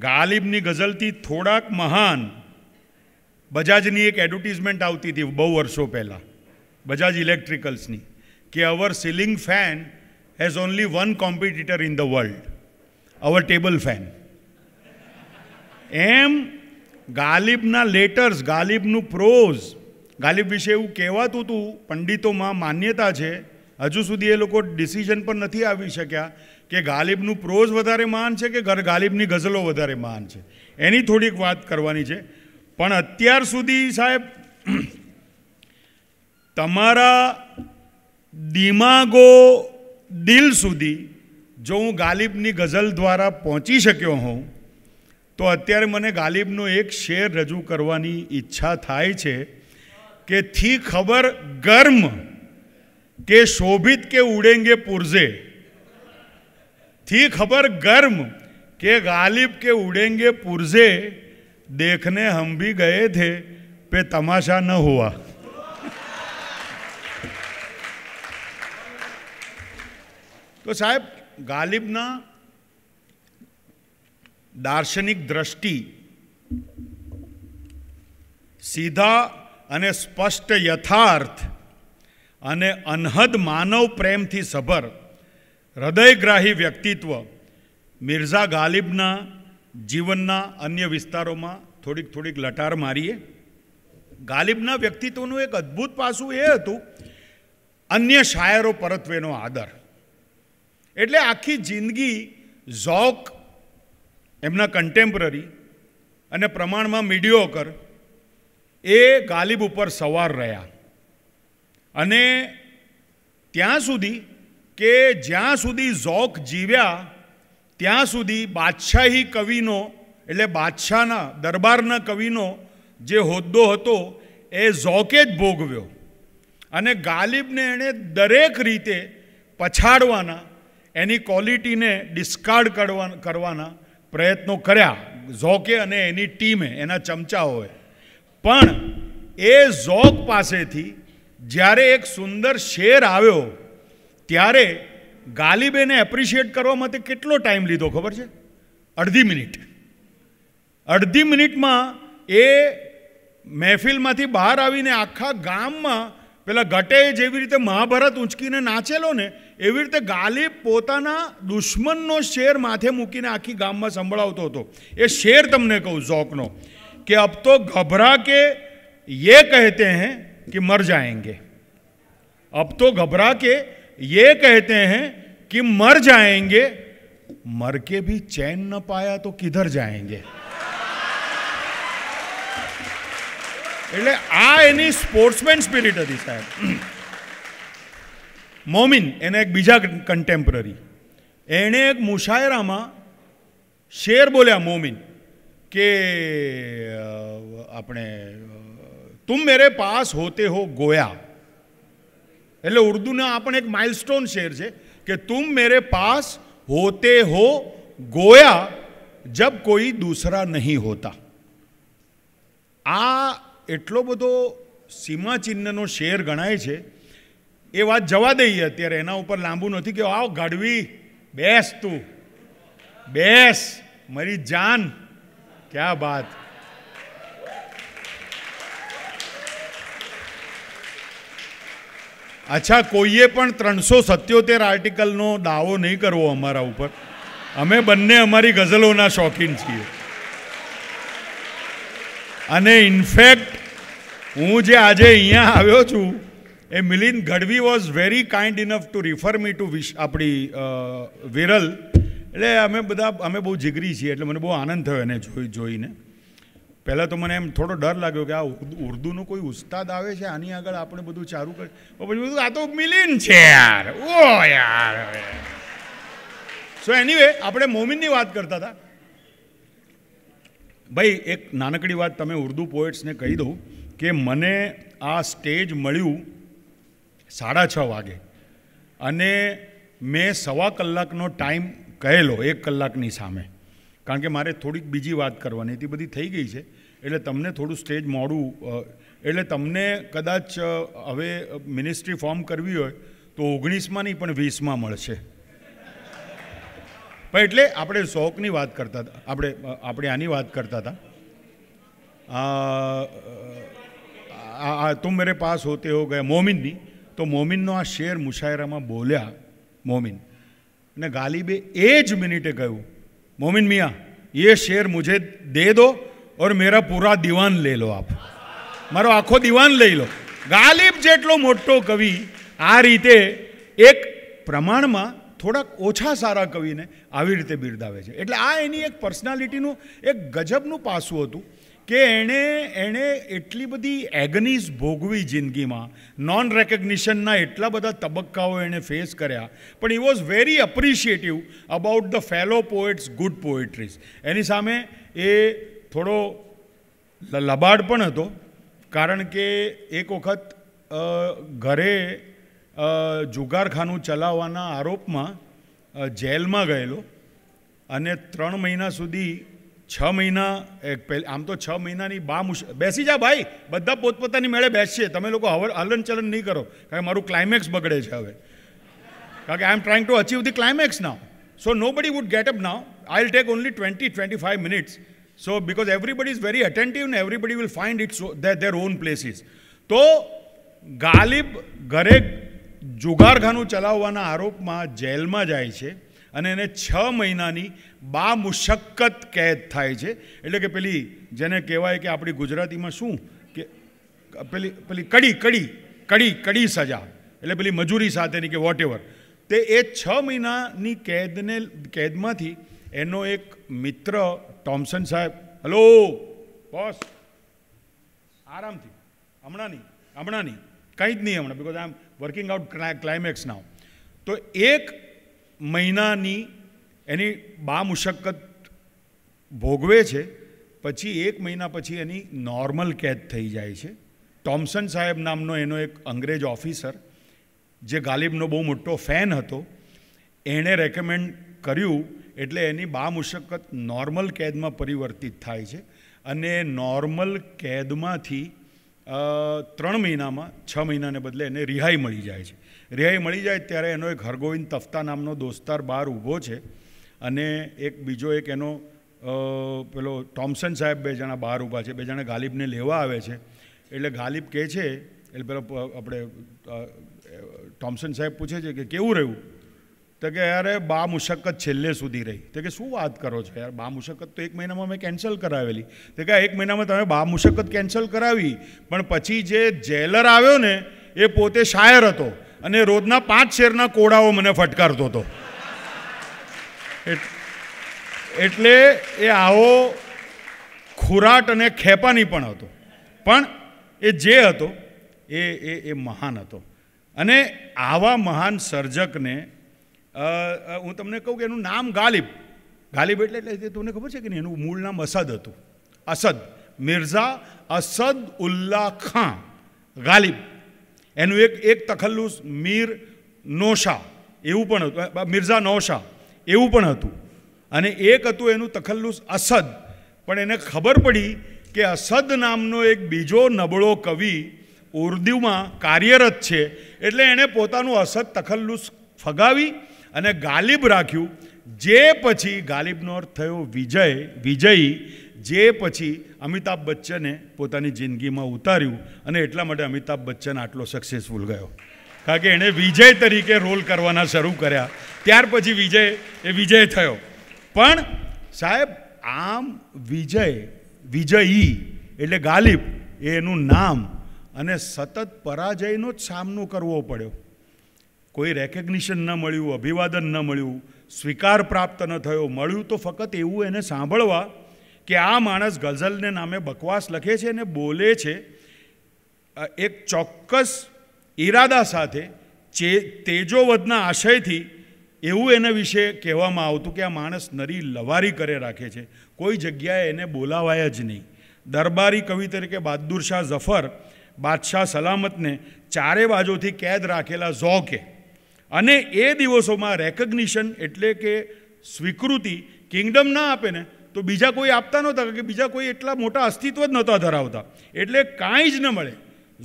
ગાલિબની ગઝલથી થોડાક મહાન બજાજની એક એડવર્ટિઝમેન્ટ આવતી હતી બહુ વર્ષો પહેલાં બજાજ ઇલેક્ટ્રિકલ્સની કે our ceiling fan has only one competitor in the world our table fan એમ ગાલિબના લેટર્સ ગાલિબનું પ્રોઝ ગાલિબ વિશે એવું કહેવાતું હતું પંડિતોમાં માન્યતા છે હજુ સુધી એ લોકો ડિસિઝન પર નથી આવી શક્યા કે ગાલિબનું પ્રોઝ વધારે માન છે કે ઘર ગાલિબની ગઝલો વધારે માન છે એની થોડીક વાત કરવાની છે પણ અત્યાર સુધી સાહેબ તમારા દિમાગો દિલ સુધી જો હું ગાલિબની ગઝલ દ્વારા પહોંચી શક્યો હોઉં તો અત્યારે મને ગાલિબનો એક શેર રજૂ કરવાની ઈચ્છા થાય છે કે થી ખબર ગર્મ કે શોભિત કે ઉડેંગે પુરજે થી ખબર ગર્મ કે ગાલિબ કે ઉડેંગે પુરઝે દેખને हम भी गए थे पे तमाशा न हुआ तो साहब ગાલિબના દાર્શનિક દ્રષ્ટિ સીધા અને સ્પષ્ટ યથાર્થ અને અનહદ માનવ પ્રેમથી સભર હૃદયગ્રાહી વ્યક્તિત્વ મિર્ઝા ગાલિબના જીવનના અન્ય વિસ્તારોમાં થોડીક થોડીક લટાર મારીએ ગાલિબના વ્યક્તિત્વનું એક અદ્ભુત પાસું એ હતું અન્ય શાયરો પરત્વેનો આદર એટલે આખી જિંદગી ઝોક એમના કન્ટેમ્પરરી અને પ્રમાણમાં મીડિયોકર એ ગાલિબ ઉપર સવાર રહ્યા અને ત્યાં સુધી કે જ્યાં સુધી ઝોક જીવ્યા ત્યાં સુધી બાદશાહી કવિનો એટલે બાદશાહના દરબારના કવિનો જે હોદ્દો હતો એ ઝોકે જ ભોગવ્યો અને ગાલિબને એણે દરેક રીતે પછાડવાના એની ક્વોલિટીને ડિસ્કાર્ડ કરવા કરવાના પ્રયત્નો કર્યા ઝોકે અને એની ટીમે એના ચમચાઓએ પણ એ ઝોક પાસેથી જ્યારે એક સુંદર શેર આવ્યો ત્યારે ગાલિબેને એપ્રિશિએટ કરવા માટે કેટલો ટાઈમ લીધો ખબર છે અડધી મિનિટ અડધી મિનિટમાં એ મહેફિલમાંથી બહાર આવીને આખા ગામમાં પેલા ગટે જેવી રીતે મહાભારત ઊંચકીને નાચેલો ને એવી રીતે ગાલિબ પોતાના દુશ્મનનો શેર માથે મૂકીને આખી ગામમાં સંભળાવતો હતો એ શેર તમને કહું ઝોકનો કે અબ તો ગભરા કે ये कहते हैं कि मर जाएंगे अब तो घबरा के ये कहते हैं कि मर जाएंगे मर के भी चैन ना पाया तो किधर जाएंगे એટલે આ એની સ્પોર્ટ્સમેન સ્પીરિટે સાહેબ મોમિન એને એક બીજો કન્ટેમ્પરરી એણે એક મુશાયરામાં શેર બોલ્યા મોમિન કે આપણે તું मेरे पास होते हो गोया એટલે ઉર્દુના પણ એક માઇલસ્ટોન શેર છે કે તુમ મેરે પાસ હોતે હો ગોયા જબ કોઈ દૂસરા નહીં હોતા આ એટલો બધો સીમાચિહ્નનો શેર ગણાય છે એ વાત જવા દઈએ અત્યારે એના ઉપર લાંબુ નથી કે આવ ગાઢવી બેસ તું બેસ મારી જાન ક્યાં બાત અચ્છા કોઈએ પણ ત્રણસો સત્યોતેર આર્ટિકલનો દાવો નહીં કરવો અમારા ઉપર અમે બંને અમારી ગઝલોના શોખીન છીએ અને ઇનફેક્ટ હું જે આજે અહીંયા આવ્યો છું એ Milind Gadhvi was very kind enough to refer me to વિશ આપણી વિરલ એટલે અમે બધા અમે બહુ જીગરી છીએ એટલે મને બહુ આનંદ થયો એને જોઈ જોઈને પહેલાં તો મને એમ થોડો ડર લાગ્યો કે આ ઉર્દુનો કોઈ ઉસ્તાદ આવે છે આની આગળ આપણે બધું ચારું કરી પછી બધું આ તો મિલિન છે યાર ઓ યાર સો એની વે આપણે મોમિનની વાત કરતા હતા ભાઈ એક નાનકડી વાત તમે ઉર્દુ પોએટ્સને કહી દઉં કે મને આ સ્ટેજ મળ્યું સાડા છ વાગે અને મેં સવા કલાકનો ટાઈમ કહેલો એક કલાકની સામે કારણ કે મારે થોડીક બીજી વાત કરવાની હતી બધી થઈ ગઈ છે એટલે તમને થોડું સ્ટેજ મોડું એટલે તમને કદાચ હવે મિનિસ્ટ્રી ફોર્મ કરવી હોય તો ઓગણીસમાં નહીં પણ વીસમાં મળશે પણ એટલે આપણે શોખની વાત કરતા હતા આપણે આપણે આની વાત કરતા હતા તું મેરે પાસ હોતે હો ગયા મોમિનની તો મોમિનનો આ શેર મુશાયરામાં બોલ્યા મોમિન અને ગાલિબે એ જ મિનિટે કહ્યું मोमिन मियाँ ये शेर मुझे दे दो और मेरा પૂરા દીવાન લઈ લો આપ મારો આખો દિવાન લઈ લો ગાલિબ જેટલો મોટો કવિ આ રીતે એક પ્રમાણમાં થોડાક ઓછા સારા કવિને આવી રીતે બિરદાવે છે એટલે આ એની એક પર્સનાલિટીનું એક ગજબનું પાસું હતું કે એણે એણે એટલી બધી એગનીઝ ભોગવી જિંદગીમાં નોન રેકગ્નિશનના એટલા બધા તબક્કાઓ એણે ફેસ કર્યા પણ he was very appreciative about the fellow poets good poetries એની સામે એ થોડો લબાડ પણ હતો કારણ કે એક વખત ઘરે જુગારખાનું ચલાવવાના આરોપમાં જેલમાં ગયેલો અને ત્રણ મહિના સુધી છ મહિના આમ તો છ મહિનાની બા મુશ્કેલ બેસી જા ભાઈ બધા પોતપોતાની મેળે બેસશે તમે લોકો હવે હલન ચલન નહીં કરો કારણ કે મારું ક્લાઇમેક્સ બગડે છે હવે કારણ કે I am trying to achieve the climax now so nobody would get up now I will take only twenty twenty five minutes so because everybody is very attentive ને everybody will find it's there on places તો ગાલિબ ઘરે જુગારખાનું ચલાવવાના આરોપમાં જેલમાં જાય છે અને એને છ મહિનાની બા મુશક્કત કેદ થાય છે એટલે કે પેલી જેને કહેવાય કે આપણી ગુજરાતીમાં શું કે પેલી પેલી કડી કડી કડી કડી સજા એટલે પેલી મજૂરી સાથેની કે વોટ તે એ છ મહિનાની કેદને કેદમાંથી એનો એક મિત્ર ટોમસન સાહેબ હલો બોસ આરામથી હમણાં નહીં હમણાં નહીં કંઈ જ નહીં હમણાં because I am working out climax now તો એક મહિનાની એની બા મુશક્કત ભોગવે છે પછી એક મહિના પછી એની નોર્મલ કેદ થઈ જાય છે ટોમ્સન સાહેબ નામનો એનો એક અંગ્રેજ ઓફિસર જે ગાલિબનો બહુ મોટો ફેન હતો એણે રેકમેન્ડ કર્યું એટલે એની બા મુશક્કત નોર્મલ કેદમાં પરિવર્તિત થાય છે અને નોર્મલ કેદમાંથી ત્રણ મહિનામાં છ મહિનાને બદલે એને રિહાઈ મળી જાય છે રિહાઈ મળી જાય ત્યારે એનો એક હરગોવિંદ તફતા નામનો દોસ્તાર બહાર ઊભો છે અને એક બીજો એક એનો પેલો ટોમસન સાહેબ બે જણા બહાર ઊભા છે બે જણા ગાલિબને લેવા આવે છે એટલે ગાલિબ કહે છે એટલે પેલો આપણે ટોમસન સાહેબ પૂછે છે કે કેવું રહ્યું તો કે યારે બા મુશક્કત છેલ્લે સુધી રહી તો કે શું વાત કરો છો યાર બા મુશક્કત તો એક મહિનામાં મેં કેન્સલ કરાવેલી તો કે એક મહિનામાં તમે બા મુશક્કત કેન્સલ કરાવી પણ પછી જે જેલર આવ્યો ને એ પોતે શાયર હતો અને રોજના પાંચ શેરના કોડાઓ મને ફટકારતો હતો એટલે એ આવો ખુરાટ અને ખેપાની પણ હતો પણ એ જે હતો એ એ એ મહાન હતો અને આવા મહાન સર્જકને હું તમને કહું કે એનું નામ ગાલિબ ગાલિબ એટલે એટલે તમને ખબર છે કે નહીં એનું મૂળ નામ અસદ હતું અસદ મિર્ઝા અસદ ઉલ્લા ખાં ગાલિબ એનું એક એક તખલ્લુસ મીર નોશા એવું પણ હતું મિર્ઝા નોશા એવું પણ હતું અને એક હતું એનું તખલ્લુસ અસદ પણ એને ખબર પડી કે અસદ નામનો એક બીજો નબળો કવિ ઉર્દુમાં કાર્યરત છે એટલે એણે પોતાનું અસદ તખલ્લુસ ફગાવી અને ગાલિબ રાખ્યું જે પછી ગાલિબનો અર્થ થયો વિજય વિજયી જે પછી અમિતાભ બચ્ચને પોતાની જિંદગીમાં ઉતાર્યું અને એટલા માટે અમિતાભ બચ્ચન આટલો સક્સેસફુલ ગયો કારણ કે એણે વિજય તરીકે રોલ કરવાના શરૂ કર્યા ત્યાર પછી વિજય એ વિજય થયો પણ સાહેબ આમ વિજય વિજયી એટલે ગાલિબ એ એનું નામ અને સતત પરાજયનો જ સામનો કરવો પડ્યો કોઈ રેકગ્નિશન ન મળ્યું અભિવાદન ન મળ્યું સ્વીકાર પ્રાપ્ત ન થયો મળ્યું તો ફક્ત એવું એને સાંભળવા કે આ માણસ ગઝલને નામે બકવાસ લખે છે અને બોલે છે એક ચોક્કસ ઈરાદા સાથે ચે તેજોવધના આશયથી એવું એના વિશે કહેવામાં આવતું કે આ માણસ નરી લવારી કરે રાખે છે કોઈ જગ્યાએ એને બોલાવાય જ નહીં દરબારી કવિ તરીકે બહાદુર શાહ ઝફર બાદશાહ સલામતને ચારે બાજુથી કેદ રાખેલા ઝોકે અને એ દિવસોમાં રેકગ્નિશન એટલે કે સ્વીકૃતિ કિંગડમ ના આપે ને તો બીજા કોઈ આપતા નહોતા કે બીજા કોઈ એટલા મોટા અસ્તિત્વ જ નહોતા ધરાવતા એટલે કાંઈ જ ન મળે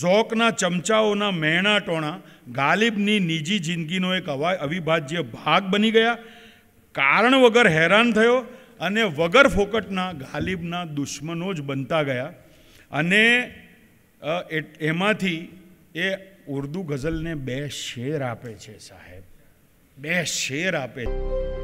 ઝોકના ચમચાઓના મેણા ટોણા ગાલિબની નિજી જિંદગીનો એક અવિભાજ્ય ભાગ બની ગયા કારણ વગર હેરાન થયો અને વગર ફોકટના ગાલિબના દુશ્મનો જ બનતા ગયા અને એમાંથી એ ઉર્દુ ગઝલને બે શેર આપે છે સાહેબ બે શેર આપે છે